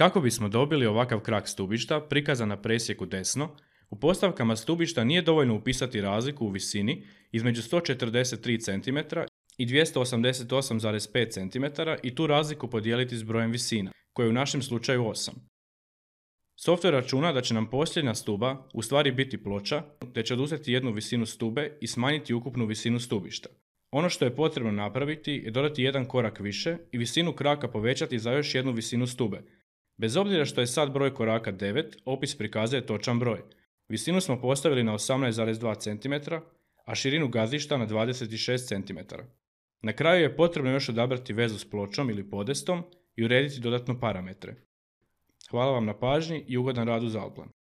Kako bismo dobili ovakav krak stubišta, prikazan na presjeku desno, u postavkama stubišta nije dovoljno upisati razliku u visini između 143 cm i 288,5 cm i tu razliku podijeliti s brojem visina, koje je u našem slučaju 8. Software računa da će nam posljednja stuba u stvari biti ploča, te će oduzeti jednu visinu stube i smanjiti ukupnu visinu stubišta. Ono što je potrebno napraviti je dodati jedan korak više i visinu kraka povećati za još jednu visinu stube, Bez obzira što je sad broj koraka 9, opis prikazuje točan broj. Visinu smo postavili na 18,2 cm, a širinu gazišta na 26 cm. Na kraju je potrebno još odabrati vezu s pločom ili podestom i urediti dodatno parametre. Hvala vam na pažnji i ugodan rad u Alplan.